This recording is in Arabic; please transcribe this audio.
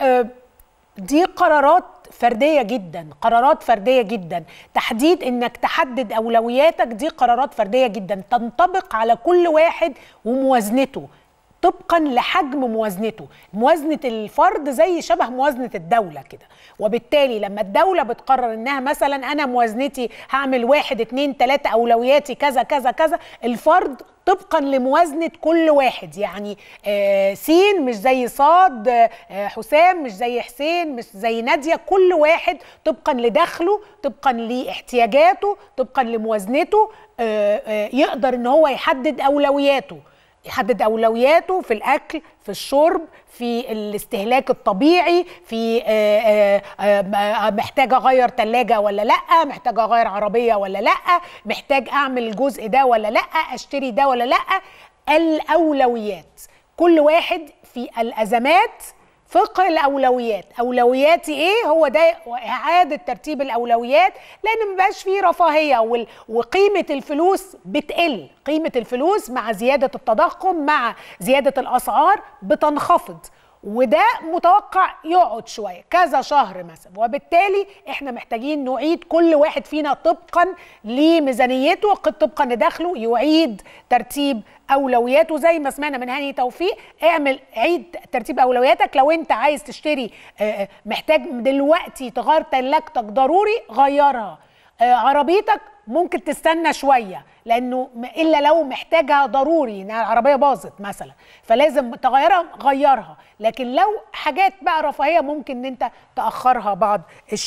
آه، دي قرارات فرديه جدا قرارات فرديه جدا تحديد انك تحدد اولوياتك دي قرارات فرديه جدا تنطبق على كل واحد وموازنته طبقا لحجم موازنته موازنة الفرد زي شبه موازنة الدولة كده وبالتالي لما الدولة بتقرر انها مثلا انا موازنتي هعمل واحد اتنين تلاتة اولوياتي كذا كذا كذا الفرد طبقا لموازنة كل واحد يعني آه سين مش زي صاد آه حسام مش زي حسين مش زي نادية كل واحد طبقا لدخله طبقا لاحتياجاته طبقا لموازنته آه, آه، يقدر ان هو يحدد اولوياته يحدد اولوياته في الاكل في الشرب في الاستهلاك الطبيعي في آه، آه، آه، محتاجه اغير ثلاجه ولا لا محتاجه اغير عربيه ولا لا محتاج اعمل الجزء ده ولا لا اشتري ده ولا لا الاولويات كل واحد في الازمات فقه الاولويات اولوياتي ايه هو ده اعاده ترتيب الاولويات لان مبقاش فيه رفاهيه وقيمه الفلوس بتقل قيمه الفلوس مع زياده التضخم مع زياده الاسعار بتنخفض وده متوقع يقعد شويه كذا شهر مثلا وبالتالي احنا محتاجين نعيد كل واحد فينا طبقا لميزانيته طبقا لدخله يعيد ترتيب اولوياته زي ما سمعنا من هاني توفيق اعمل عيد ترتيب اولوياتك لو انت عايز تشتري آه، آه، محتاج دلوقتي تغير ثلاجتك ضروري غيرها آه، عربيتك ممكن تستنى شويه لانه الا لو محتاجها ضروري ان العربيه باظت مثلا فلازم تغيرها غيرها لكن لو حاجات بقى رفاهيه ممكن ان انت تاخرها بعض الشيء